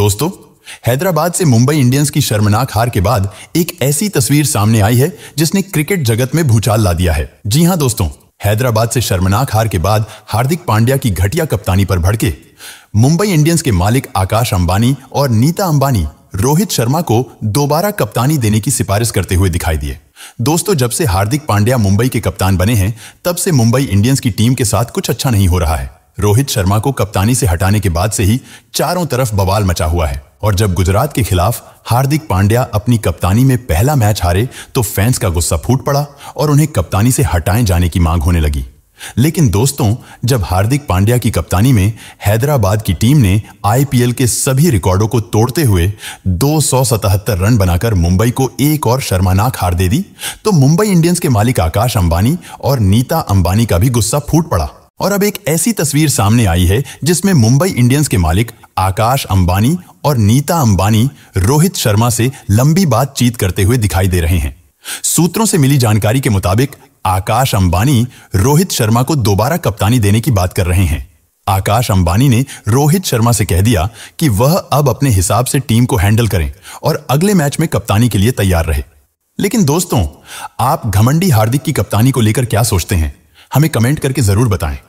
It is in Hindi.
दोस्तों हैदराबाद से मुंबई इंडियंस की शर्मनाक हार के बाद एक ऐसी तस्वीर सामने आई है जिसने क्रिकेट जगत में भूचाल ला दिया है जी हां दोस्तों हैदराबाद से शर्मनाक हार के बाद हार्दिक पांड्या की घटिया कप्तानी पर भड़के मुंबई इंडियंस के मालिक आकाश अंबानी और नीता अंबानी रोहित शर्मा को दोबारा कप्तानी देने की सिफारिश करते हुए दिखाई दिए दोस्तों जब से हार्दिक पांड्या मुंबई के कप्तान बने हैं तब से मुंबई इंडियंस की टीम के साथ कुछ अच्छा नहीं हो रहा है रोहित शर्मा को कप्तानी से हटाने के बाद से ही चारों तरफ बवाल मचा हुआ है और जब गुजरात के खिलाफ हार्दिक पांड्या अपनी कप्तानी में पहला मैच हारे तो फैंस का गुस्सा फूट पड़ा और उन्हें कप्तानी से हटाए जाने की मांग होने लगी लेकिन दोस्तों जब हार्दिक पांड्या की कप्तानी में हैदराबाद की टीम ने आईपीएल के सभी रिकॉर्डों को तोड़ते हुए 277 रन बनाकर मुंबई को एक और शर्मानाक हार दे दी तो मुंबई इंडियंस के मालिक आकाश अंबानी और नीता अंबानी का भी गुस्सा फूट पड़ा और अब एक ऐसी तस्वीर सामने आई है जिसमें मुंबई इंडियंस के मालिक आकाश अंबानी और नीता अंबानी रोहित शर्मा से लंबी बातचीत करते हुए दिखाई दे रहे हैं सूत्रों से मिली जानकारी के मुताबिक आकाश अंबानी रोहित शर्मा को दोबारा कप्तानी देने की बात कर रहे हैं आकाश अंबानी ने रोहित शर्मा से कह दिया कि वह अब अपने हिसाब से टीम को हैंडल करें और अगले मैच में कप्तानी के लिए तैयार रहे लेकिन दोस्तों आप घमंडी हार्दिक की कप्तानी को लेकर क्या सोचते हैं हमें कमेंट करके जरूर बताएं